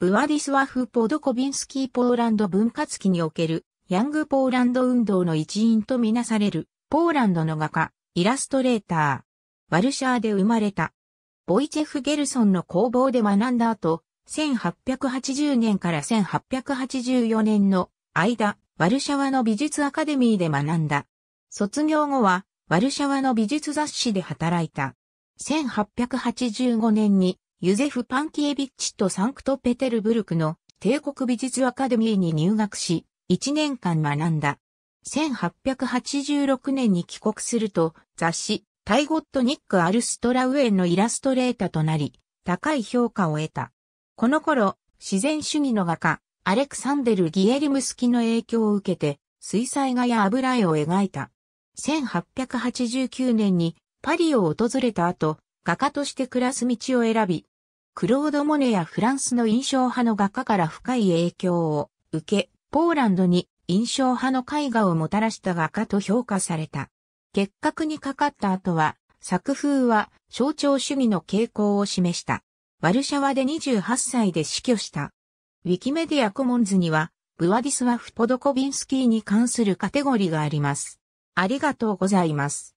ブアディスワフ・ポドコビンスキー・ポーランド分割期における、ヤングポーランド運動の一員とみなされる、ポーランドの画家、イラストレーター、ワルシャーで生まれた。ボイチェフ・ゲルソンの工房で学んだ後、1880年から1884年の間、ワルシャワの美術アカデミーで学んだ。卒業後は、ワルシャワの美術雑誌で働いた。1885年にユゼフ・パンキエビッチとサンクトペテルブルクの帝国美術アカデミーに入学し、1年間学んだ。1886年に帰国すると、雑誌、タイゴット・ニック・アルストラウェンのイラストレーターとなり、高い評価を得た。この頃、自然主義の画家、アレクサンデル・ギエリムスキの影響を受けて、水彩画や油絵を描いた。1889年にパリを訪れた後、画家として暮らす道を選び、クロード・モネやフランスの印象派の画家から深い影響を受け、ポーランドに印象派の絵画をもたらした画家と評価された。結核にかかった後は、作風は象徴主義の傾向を示した。ワルシャワで28歳で死去した。ウィキメディアコモンズには、ブワディスワフ・ポドコビンスキーに関するカテゴリーがあります。ありがとうございます。